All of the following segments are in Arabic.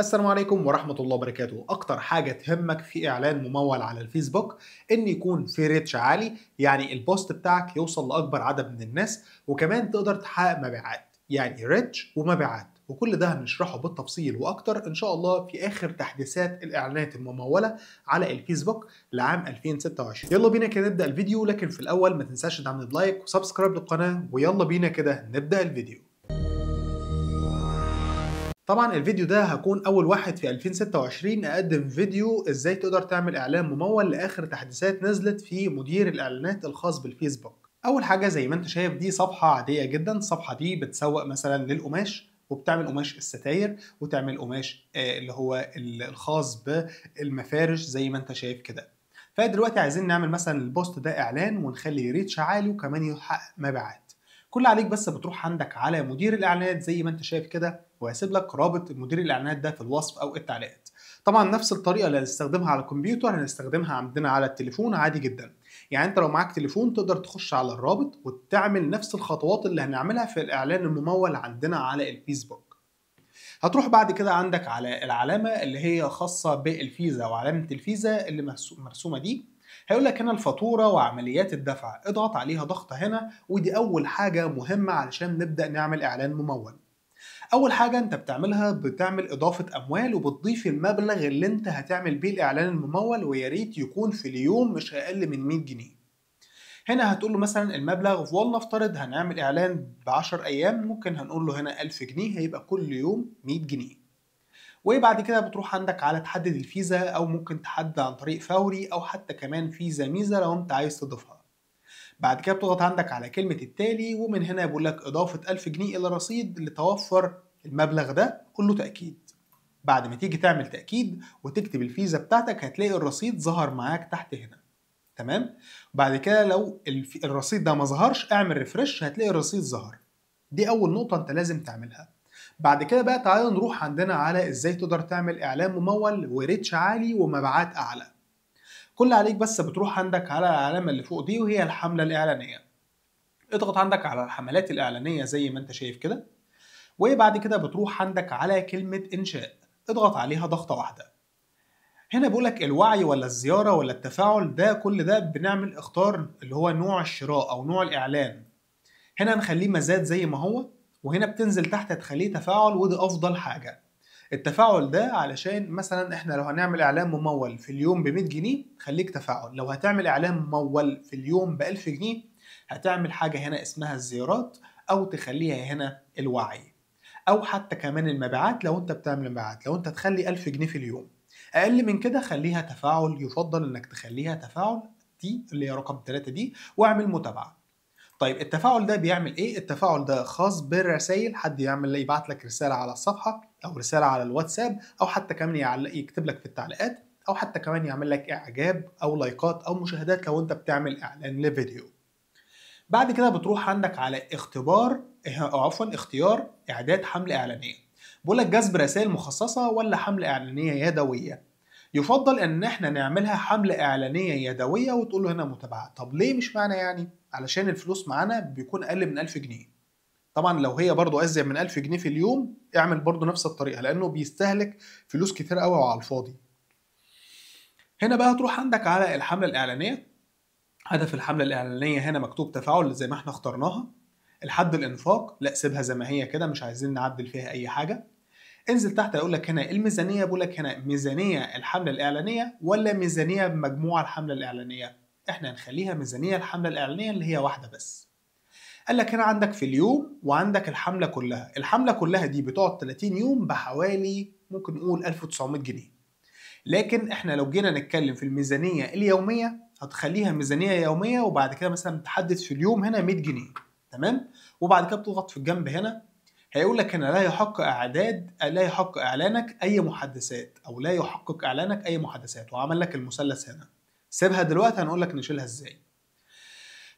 السلام عليكم ورحمة الله وبركاته أكتر حاجة تهمك في إعلان ممول على الفيسبوك إن يكون في ريتش عالي يعني البوست بتاعك يوصل لأكبر عدد من الناس وكمان تقدر تحقق مبيعات يعني ريتش ومبيعات وكل ده هنشرحه بالتفصيل واكتر ان شاء الله في اخر تحديثات الاعلانات المموله على الفيسبوك لعام 2026 يلا بينا كده نبدا الفيديو لكن في الاول ما تنساش تدعمني بلايك وسبسكرايب للقناه ويلا بينا كده نبدا الفيديو طبعا الفيديو ده هكون اول واحد في 2026 اقدم فيديو ازاي تقدر تعمل اعلان ممول لاخر تحديثات نزلت في مدير الاعلانات الخاص بالفيسبوك اول حاجه زي ما انت شايف دي صفحه عاديه جدا الصفحه دي بتسوق مثلا للقماش وبتعمل قماش الستاير وتعمل قماش آه، اللي هو الخاص بالمفارش زي ما انت شايف كده فدلوقتي عايزين نعمل مثلا البوست ده اعلان ونخلي ريتش عالي وكمان يحقق مبيعات كل عليك بس بتروح عندك على مدير الاعلانات زي ما انت شايف كده وهسيب لك رابط مدير الاعلانات ده في الوصف او التعليقات طبعا نفس الطريقه اللي هنستخدمها على الكمبيوتر هنستخدمها عندنا على التليفون عادي جدا يعني انت لو معاك تليفون تقدر تخش على الرابط وتعمل نفس الخطوات اللي هنعملها في الاعلان الممول عندنا على الفيسبوك هتروح بعد كده عندك على العلامه اللي هي خاصه بالفيزا وعلامه الفيزا اللي مرسومه دي هيقول لك هنا الفاتورة وعمليات الدفع اضغط عليها ضغطة هنا ودي أول حاجة مهمة علشان نبدأ نعمل إعلان ممول اول حاجه انت بتعملها بتعمل اضافه اموال وبتضيف المبلغ اللي انت هتعمل بيه الاعلان الممول ويا ريت يكون في اليوم مش اقل من 100 جنيه هنا هتقول له مثلا المبلغ والله افترض هنعمل اعلان ب 10 ايام ممكن هنقول له هنا 1000 جنيه هيبقى كل يوم 100 جنيه وبعد كده بتروح عندك على تحدد الفيزا او ممكن تحدد عن طريق فوري او حتى كمان فيزا ميزه لو انت عايز تضيفها بعد كده بتضغط عندك على كلمة التالي ومن هنا يقول لك إضافة 1000 جنيه إلى رصيد لتوفر المبلغ ده كله تأكيد بعد ما تيجي تعمل تأكيد وتكتب الفيزا بتاعتك هتلاقي الرصيد ظهر معاك تحت هنا تمام بعد كده لو الرصيد ده ما ظهرش اعمل ريفرش هتلاقي الرصيد ظهر دي أول نقطة أنت لازم تعملها بعد كده بقى تعالى نروح عندنا على ازاي تقدر تعمل اعلان ممول وريتش عالي ومبيعات اعلى كل عليك بس بتروح عندك على العلامه اللي فوق دي وهي الحمله الاعلانيه اضغط عندك على الحملات الاعلانيه زي ما انت شايف كده وبعد كده بتروح عندك على كلمه انشاء اضغط عليها ضغطه واحده هنا بيقولك الوعي ولا الزياره ولا التفاعل ده كل ده بنعمل اختار اللي هو نوع الشراء او نوع الاعلان هنا نخليه مزاد زي ما هو وهنا بتنزل تحت تخليه تفاعل ودي افضل حاجه التفاعل ده علشان مثلا احنا لو هنعمل اعلان ممول في اليوم ب 100 جنيه خليك تفاعل لو هتعمل اعلان ممول في اليوم ب 1000 جنيه هتعمل حاجه هنا اسمها الزيارات او تخليها هنا الوعي او حتى كمان المبيعات لو انت بتعمل مبيعات لو انت تخلي 1000 جنيه في اليوم اقل من كده خليها تفاعل يفضل انك تخليها تفاعل دي اللي هي رقم 3 دي واعمل متابعه طيب التفاعل ده بيعمل ايه التفاعل ده خاص بالرسائل حد يعمل يبعت لك رساله على الصفحه او رساله على الواتساب او حتى كمان يعلق يكتب لك في التعليقات او حتى كمان يعمل لك اعجاب او لايكات او مشاهدات لو انت بتعمل اعلان لفيديو بعد كده بتروح عندك على اختبار او عفوا اختيار اعداد حمله اعلانيه بقول لك جذب رسائل مخصصه ولا حمله اعلانيه يدويه يفضل ان احنا نعملها حمله اعلانيه يدويه وتقول له هنا متابعه طب ليه مش معنى يعني علشان الفلوس معانا بيكون اقل من 1000 جنيه طبعا لو هي برضو ازيد من 1000 جنيه في اليوم اعمل برضو نفس الطريقه لانه بيستهلك فلوس كتير قوي وعلى الفاضي هنا بقى هتروح عندك على الحمله الاعلانيه هدف الحمله الاعلانيه هنا مكتوب تفاعل زي ما احنا اخترناها الحد الانفاق لا سيبها زي ما هي كده مش عايزين نعدل فيها اي حاجه انزل تحت اقول لك هنا الميزانيه بقول لك هنا ميزانيه الحمله الاعلانيه ولا ميزانيه بمجموع الحمله الاعلانيه احنا هنخليها ميزانيه الحمله الاعلانيه اللي هي واحده بس قال لك هنا عندك في اليوم وعندك الحمله كلها الحمله كلها دي بتقعد 30 يوم بحوالي ممكن نقول 1900 جنيه لكن احنا لو جينا نتكلم في الميزانيه اليوميه هتخليها ميزانيه يوميه وبعد كده مثلا تحدد في اليوم هنا 100 جنيه تمام وبعد كده بتضغط في الجنب هنا هيقول لك هنا لا يحق اعداد لا يحق اعلانك اي محدثات او لا يحقق اعلانك اي محدثات وعمل لك المثلث هنا سيبها دلوقتي هنقول لك نشيلها ازاي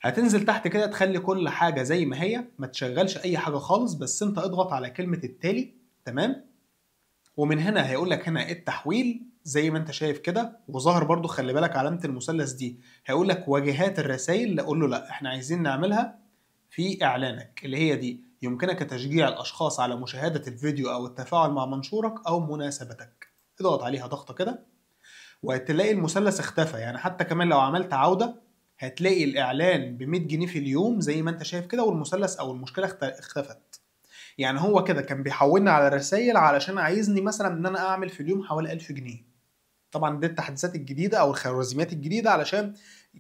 هتنزل تحت كده تخلي كل حاجه زي ما هي ما تشغلش اي حاجه خالص بس انت اضغط على كلمه التالي تمام ومن هنا هيقول لك هنا التحويل زي ما انت شايف كده وظهر برضو خلي بالك علامه المثلث دي هيقول لك واجهات الرسائل اقول له لا احنا عايزين نعملها في اعلانك اللي هي دي يمكنك تشجيع الأشخاص على مشاهدة الفيديو أو التفاعل مع منشورك أو مناسبتك اضغط عليها ضغطة كده وهتلاقي المثلث اختفى يعني حتى كمان لو عملت عودة هتلاقي الإعلان ب 100 جنيه في اليوم زي ما أنت شايف كده والمثلث أو المشكلة اختفت يعني هو كده كان بيحولني على رسائل علشان عايزني مثلا ان انا اعمل في اليوم حوالي 1000 جنيه طبعا دي التحديثات الجديده او الخوارزميات الجديده علشان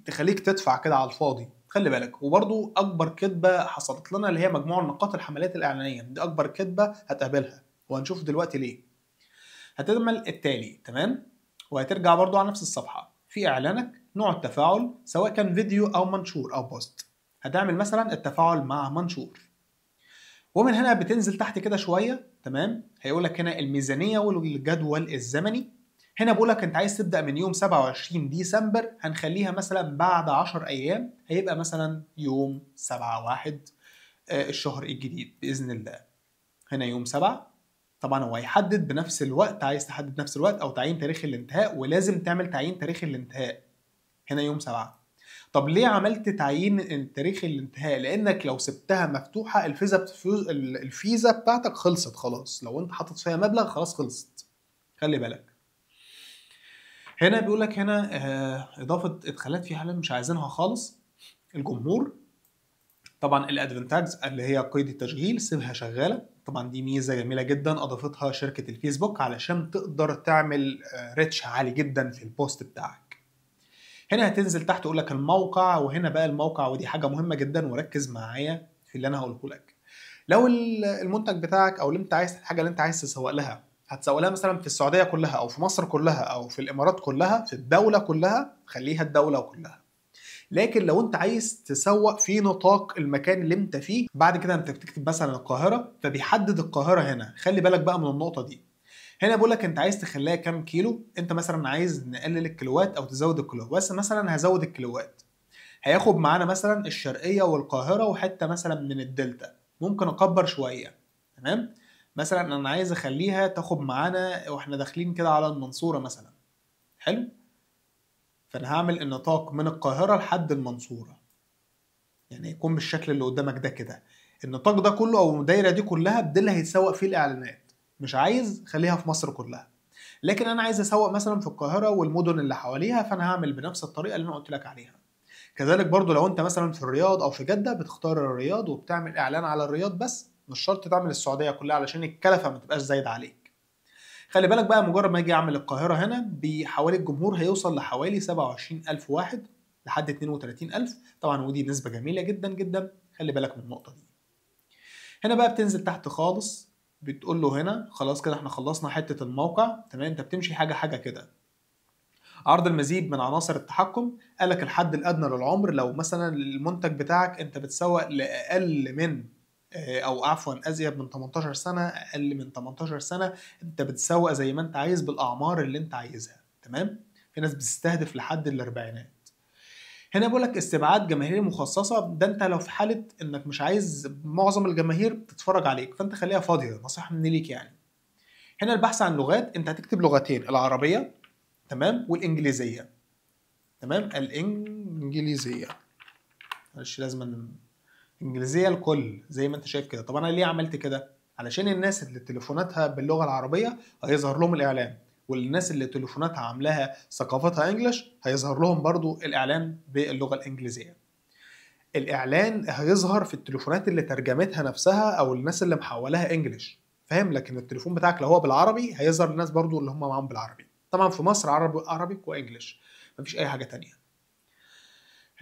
تخليك تدفع كده على الفاضي خلي بالك وبرضو اكبر كذبه حصلت لنا اللي هي مجموعه نقاط الحملات الاعلانيه دي اكبر كذبه هتقابلها وهنشوف دلوقتي ليه هتعمل التالي تمام وهترجع برضو على نفس الصفحه في اعلانك نوع التفاعل سواء كان فيديو او منشور او بوست هتعمل مثلا التفاعل مع منشور ومن هنا بتنزل تحت كده شويه تمام هيقول لك هنا الميزانيه والجدول الزمني هنا بقول لك انت عايز تبدا من يوم 27 ديسمبر هنخليها مثلا بعد 10 ايام هيبقى مثلا يوم 7 1 آه، الشهر الجديد باذن الله هنا يوم 7 طبعا هو هيحدد بنفس الوقت عايز تحدد نفس الوقت او تعيين تاريخ الانتهاء ولازم تعمل تعيين تاريخ الانتهاء هنا يوم 7 طب ليه عملت تعيين تاريخ الانتهاء لانك لو سبتها مفتوحه الفيزا الفيزا بتاعتك خلصت خلاص لو انت حاطط فيها مبلغ خلاص خلصت خلي بالك هنا بيقول لك هنا آه، اضافه ادخالات في حالات مش عايزينها خالص الجمهور طبعا الادفنتاجز اللي هي قيد التشغيل سيبها شغاله طبعا دي ميزه جميله جدا اضافتها شركه الفيسبوك علشان تقدر تعمل آه، ريتش عالي جدا في البوست بتاعك هنا هتنزل تحت يقول لك الموقع وهنا بقى الموقع ودي حاجه مهمه جدا وركز معايا في اللي انا هقوله لك لو المنتج بتاعك او اللي انت عايز الحاجه اللي انت عايز تسوق لها لها مثلا في السعوديه كلها او في مصر كلها او في الامارات كلها في الدوله كلها خليها الدوله كلها لكن لو انت عايز تسوق في نطاق المكان اللي انت فيه بعد كده انت بتكتب مثلا القاهره فبيحدد القاهره هنا خلي بالك بقى من النقطه دي هنا بيقول لك انت عايز تخليها كام كيلو انت مثلا عايز نقلل الكيلوات او تزود الكيلوات بس مثلا هزود الكيلوات هياخد معانا مثلا الشرقيه والقاهره وحته مثلا من الدلتا ممكن اكبر شويه تمام مثلا انا عايز اخليها تاخد معانا واحنا داخلين كده على المنصوره مثلا حلو فانا هعمل النطاق من القاهره لحد المنصوره يعني يكون بالشكل اللي قدامك ده كده النطاق ده كله او الدايره دي كلها ده اللي هيتسوق فيه الاعلانات مش عايز خليها في مصر كلها لكن انا عايز اسوق مثلا في القاهره والمدن اللي حواليها فانا هعمل بنفس الطريقه اللي انا قلت لك عليها كذلك برضو لو انت مثلا في الرياض او في جده بتختار الرياض وبتعمل اعلان على الرياض بس مش شرط تعمل السعوديه كلها علشان الكلفه ما تبقاش زايده عليك خلي بالك بقى مجرد ما اجي اعمل القاهره هنا بحوالي الجمهور هيوصل لحوالي 27000 واحد لحد 32000 طبعا ودي نسبه جميله جدا جدا خلي بالك من النقطه دي هنا بقى بتنزل تحت خالص بتقول له هنا خلاص كده احنا خلصنا حته الموقع تمام انت بتمشي حاجه حاجه كده عرض المزيد من عناصر التحكم قالك الحد الادنى للعمر لو مثلا المنتج بتاعك انت بتسوق لاقل من آه، او عفوا ازيد من 18 سنه اقل من 18 سنه انت بتسوق زي ما انت عايز بالاعمار اللي انت عايزها تمام في ناس بتستهدف لحد الاربعينات هنا بقول لك استبعاد جماهير مخصصه ده انت لو في حاله انك مش عايز معظم الجماهير تتفرج عليك فانت خليها فاضيه نصيحه مني ليك يعني هنا البحث عن لغات انت هتكتب لغتين العربيه تمام والانجليزيه تمام الانجليزيه معلش لازم انجليزيه الكل زي ما انت شايف كده طب انا ليه عملت كده علشان الناس اللي تليفوناتها باللغه العربيه هيظهر لهم الاعلان والناس اللي تليفوناتها عاملاها ثقافتها انجلش هيظهر لهم برضو الاعلان باللغه الانجليزيه الاعلان هيظهر في التليفونات اللي ترجمتها نفسها او الناس اللي محولها انجلش فاهم لكن التليفون بتاعك لو هو بالعربي هيظهر للناس برضو اللي هم معاهم بالعربي طبعا في مصر عربي عربي وانجلش مفيش اي حاجه تانية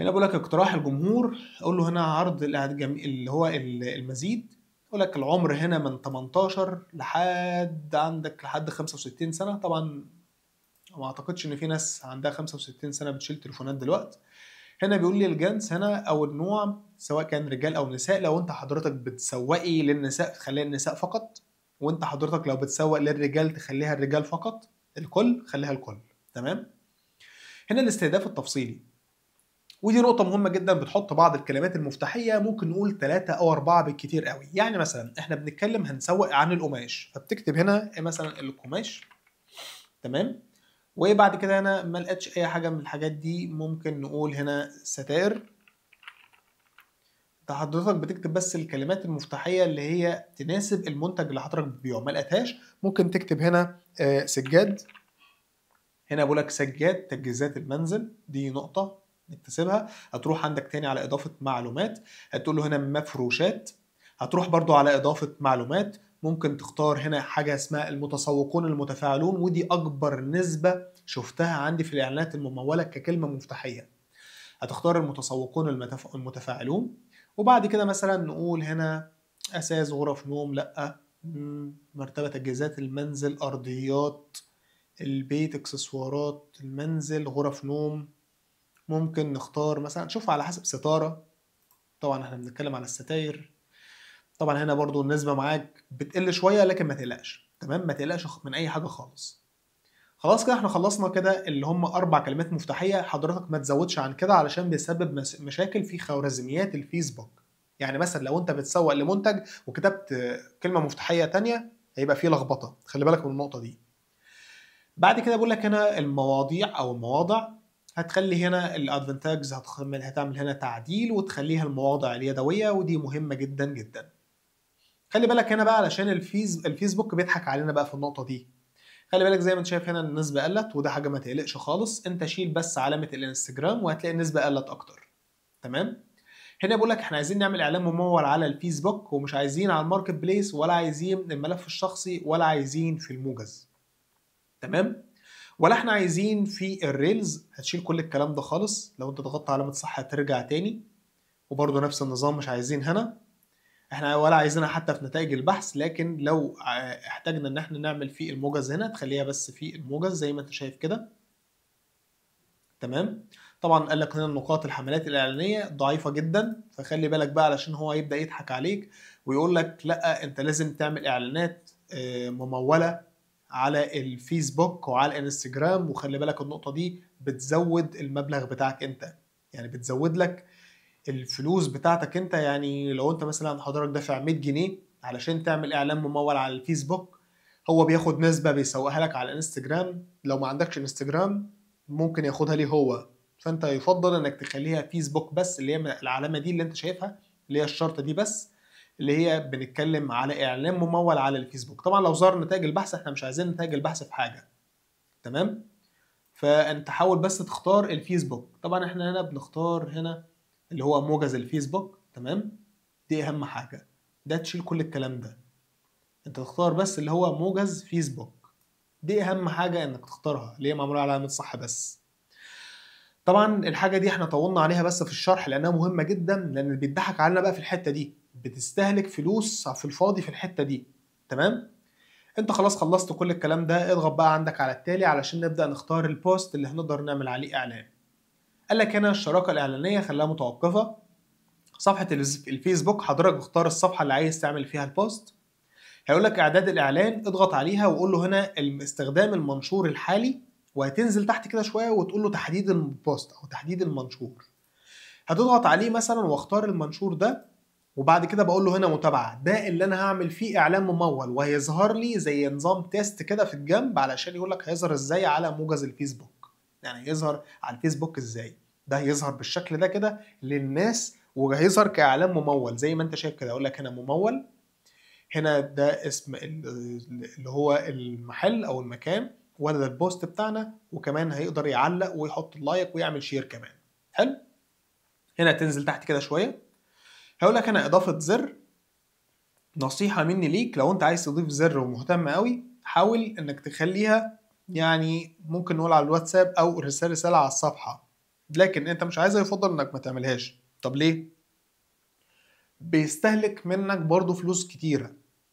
هنا بقول لك اقتراح الجمهور اقول له هنا عرض اللي هو المزيد اقول لك العمر هنا من 18 لحد عندك لحد 65 سنه طبعا ما اعتقدش ان في ناس عندها 65 سنه بتشيل تليفونات دلوقتي هنا بيقول لي الجنس هنا او النوع سواء كان رجال او نساء لو انت حضرتك بتسوقي للنساء تخليها النساء فقط وانت حضرتك لو بتسوق للرجال تخليها الرجال فقط الكل خليها الكل تمام هنا الاستهداف التفصيلي ودي نقطة مهمة جدا بتحط بعض الكلمات المفتاحية ممكن نقول ثلاثة أو أربعة بالكتير قوي يعني مثلا إحنا بنتكلم هنسوق عن القماش فبتكتب هنا مثلا القماش تمام وبعد كده هنا ما لقيتش أي حاجة من الحاجات دي ممكن نقول هنا ستائر حضرتك بتكتب بس الكلمات المفتاحيه اللي هي تناسب المنتج اللي حضرتك بتبيعه ما لقيتهاش ممكن تكتب هنا آه، سجاد هنا بقول لك سجاد تجهيزات المنزل دي نقطه نكتسبها هتروح عندك تاني على اضافه معلومات هتقول له هنا مفروشات هتروح برضو على اضافه معلومات ممكن تختار هنا حاجه اسمها المتسوقون المتفاعلون ودي اكبر نسبه شفتها عندي في الاعلانات المموله ككلمه مفتاحيه هتختار المتسوقون المتفاعلون وبعد كده مثلا نقول هنا اساس غرف نوم لا مرتبه تجهيزات المنزل ارضيات البيت اكسسوارات المنزل غرف نوم ممكن نختار مثلا شوف على حسب ستارة طبعا احنا بنتكلم على الستاير طبعا هنا برضو النسبة معاك بتقل شوية لكن ما تقلقش تمام ما تقلقش من اي حاجة خالص خلاص كده احنا خلصنا كده اللي هم اربع كلمات مفتاحية حضرتك ما تزودش عن كده علشان بيسبب مشاكل في خوارزميات الفيسبوك يعني مثلا لو انت بتسوق لمنتج وكتبت كلمة مفتاحية تانية هيبقى فيه لخبطة خلي بالك من النقطة دي بعد كده بقول لك هنا المواضيع او المواضع هتخلي هنا الادفنتاجز تاجز هتعمل هنا تعديل وتخليها المواضع اليدويه ودي مهمه جدا جدا خلي بالك هنا بقى علشان الفيز الفيسبوك بيضحك علينا بقى في النقطه دي خلي بالك زي ما انت شايف هنا النسبه قلت وده حاجه ما تقلقش خالص انت شيل بس علامه الانستجرام وهتلاقي النسبه قلت اكتر تمام هنا بيقول لك احنا عايزين نعمل اعلان ممول على الفيسبوك ومش عايزين على الماركت بليس ولا عايزين الملف الشخصي ولا عايزين في الموجز تمام ولا احنا عايزين في الريلز هتشيل كل الكلام ده خالص لو انت ضغطت علامة صح هترجع تاني وبرضه نفس النظام مش عايزين هنا احنا ولا عايزينها حتى في نتائج البحث لكن لو احتاجنا ان احنا نعمل في الموجز هنا تخليها بس في الموجز زي ما انت شايف كده تمام طبعا قال لك هنا النقاط الحملات الاعلانيه ضعيفه جدا فخلي بالك بقى علشان هو هيبدا يضحك عليك ويقول لك لا انت لازم تعمل اعلانات آه، مموله على الفيسبوك وعلى الانستجرام وخلي بالك النقطه دي بتزود المبلغ بتاعك انت يعني بتزود لك الفلوس بتاعتك انت يعني لو انت مثلا حضرتك دافع 100 جنيه علشان تعمل اعلان ممول على الفيسبوك هو بياخد نسبه بيسوقها لك على الانستجرام لو ما عندكش انستجرام ممكن ياخدها ليه هو فانت يفضل انك تخليها فيسبوك بس اللي هي العلامه دي اللي انت شايفها اللي هي الشرطه دي بس اللي هي بنتكلم على اعلان ممول على الفيسبوك طبعا لو ظهر نتائج البحث احنا مش عايزين نتائج البحث في حاجه تمام فانت حاول بس تختار الفيسبوك طبعا احنا هنا بنختار هنا اللي هو موجز الفيسبوك تمام دي اهم حاجه ده تشيل كل الكلام ده انت تختار بس اللي هو موجز فيسبوك دي اهم حاجه انك تختارها اللي هي معموله على علامه صح بس طبعا الحاجه دي احنا طولنا عليها بس في الشرح لانها مهمه جدا لان اللي بيضحك علينا بقى في الحته دي بتستهلك فلوس في الفاضي في الحته دي تمام انت خلاص خلصت كل الكلام ده اضغط بقى عندك على التالي علشان نبدا نختار البوست اللي هنقدر نعمل عليه اعلان قال لك هنا الشراكه الاعلانيه خلاها متوقفه صفحه الفيسبوك حضرتك اختار الصفحه اللي عايز تعمل فيها البوست هيقول لك اعداد الاعلان اضغط عليها وقول له هنا استخدام المنشور الحالي وهتنزل تحت كده شويه وتقول له تحديد البوست او تحديد المنشور هتضغط عليه مثلا واختار المنشور ده وبعد كده بقول له هنا متابعه ده اللي انا هعمل فيه اعلان ممول وهيظهر لي زي نظام تيست كده في الجنب علشان يقول لك هيظهر ازاي على موجز الفيسبوك يعني هيظهر على الفيسبوك ازاي ده هيظهر بالشكل ده كده للناس وهيظهر كاعلان ممول زي ما انت شايف كده اقول لك هنا ممول هنا ده اسم اللي هو المحل او المكان وده, البوست بتاعنا وكمان هيقدر يعلق ويحط اللايك ويعمل شير كمان حلو هنا تنزل تحت كده شويه هقول لك انا اضافه زر نصيحه مني ليك لو انت عايز تضيف زر ومهتم قوي حاول انك تخليها يعني ممكن نقول على الواتساب او ارسال رساله على الصفحه لكن انت مش عايزها يفضل انك ما تعملهاش طب ليه بيستهلك منك برضو فلوس كتيره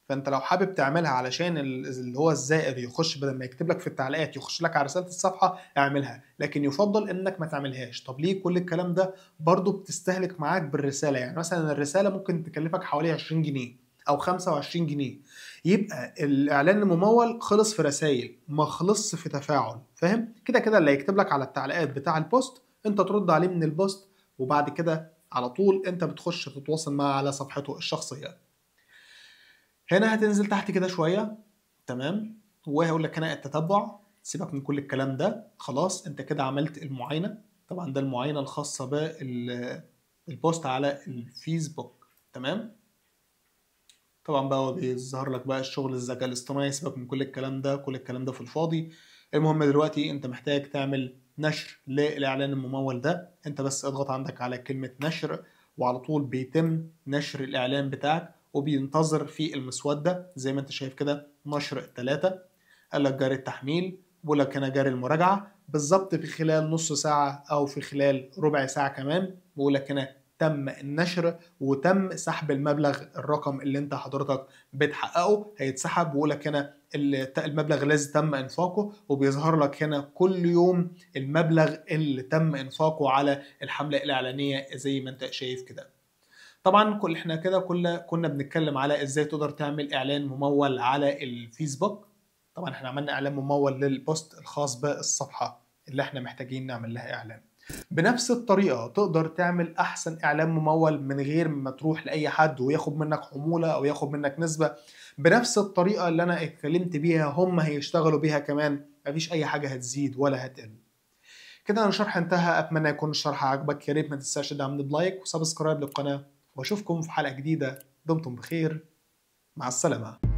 فانت لو حابب تعملها علشان اللي هو الزائر يخش بدل ما يكتب لك في التعليقات يخش لك على رساله الصفحه اعملها لكن يفضل انك ما تعملهاش طب ليه كل الكلام ده برضه بتستهلك معاك بالرساله يعني مثلا الرساله ممكن تكلفك حوالي 20 جنيه او 25 جنيه يبقى الاعلان الممول خلص في رسائل ما خلصش في تفاعل فاهم كده كده اللي هيكتب لك على التعليقات بتاع البوست انت ترد عليه من البوست وبعد كده على طول انت بتخش تتواصل معاه على صفحته الشخصيه هنا هتنزل تحت كده شويه تمام وهقول لك هنا التتبع سيبك من كل الكلام ده خلاص انت كده عملت المعاينه طبعا ده المعاينه الخاصه بالبوست على الفيسبوك تمام طبعا بقى هو بيظهر لك بقى الشغل الذكاء الاصطناعي سيبك من كل الكلام ده كل الكلام ده في الفاضي المهم دلوقتي انت محتاج تعمل نشر للاعلان الممول ده انت بس اضغط عندك على كلمه نشر وعلى طول بيتم نشر الاعلان بتاعك وبينتظر في المسودة زي ما انت شايف كده نشر التلاتة قال لك جاري التحميل بيقول لك هنا جاري المراجعة بالظبط في خلال نص ساعة أو في خلال ربع ساعة كمان بيقول لك هنا تم النشر وتم سحب المبلغ الرقم اللي انت حضرتك بتحققه هيتسحب بقول لك هنا المبلغ الذي تم انفاقه وبيظهر لك هنا كل يوم المبلغ اللي تم انفاقه على الحمله الاعلانيه زي ما انت شايف كده طبعا كل احنا كده كل كنا بنتكلم على ازاي تقدر تعمل اعلان ممول على الفيسبوك طبعا احنا عملنا اعلان ممول للبوست الخاص بالصفحه اللي احنا محتاجين نعمل لها اعلان بنفس الطريقة تقدر تعمل أحسن إعلان ممول من غير ما تروح لأي حد وياخد منك عمولة أو ياخد منك نسبة بنفس الطريقة اللي أنا اتكلمت بيها هم هيشتغلوا بيها كمان مفيش أي حاجة هتزيد ولا هتقل كده انا الشرح انتهى أتمنى يكون الشرح عجبك يا ريت ما تنساش تدعمني بلايك وسبسكرايب للقناة واشوفكم في حلقه جديده دمتم بخير مع السلامه